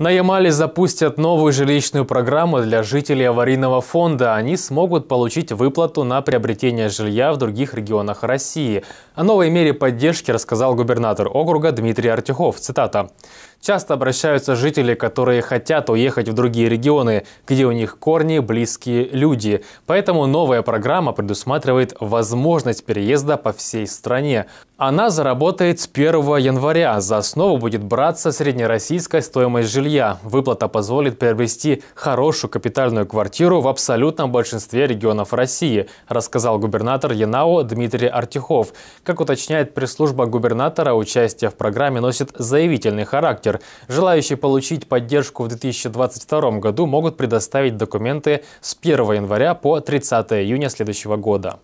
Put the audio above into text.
На Ямале запустят новую жилищную программу для жителей аварийного фонда. Они смогут получить выплату на приобретение жилья в других регионах России. О новой мере поддержки рассказал губернатор округа Дмитрий Артюхов. Цитата. Часто обращаются жители, которые хотят уехать в другие регионы, где у них корни, близкие люди. Поэтому новая программа предусматривает возможность переезда по всей стране. Она заработает с 1 января. За основу будет браться среднероссийская стоимость жилья. Выплата позволит приобрести хорошую капитальную квартиру в абсолютном большинстве регионов России, рассказал губернатор Янао Дмитрий Артихов. Как уточняет пресс-служба губернатора, участие в программе носит заявительный характер. Север. Желающие получить поддержку в 2022 году могут предоставить документы с 1 января по 30 июня следующего года.